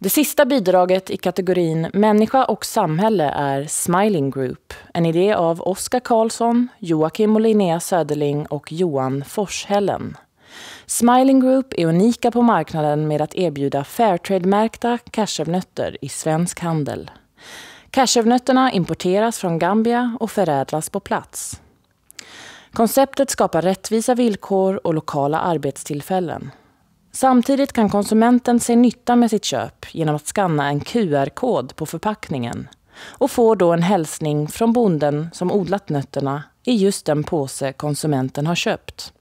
Det sista bidraget i kategorin Människa och samhälle är Smiling Group, en idé av Oskar Karlsson, Joakim och Linnea Söderling och Johan Forshällen. Smiling Group är unika på marknaden med att erbjuda Fairtrade-märkta cashewnötter i svensk handel. Cashewnötterna importeras från Gambia och förädlas på plats. Konceptet skapar rättvisa villkor och lokala arbetstillfällen. Samtidigt kan konsumenten se nytta med sitt köp genom att skanna en QR-kod på förpackningen och får då en hälsning från bonden som odlat nötterna i just den påse konsumenten har köpt.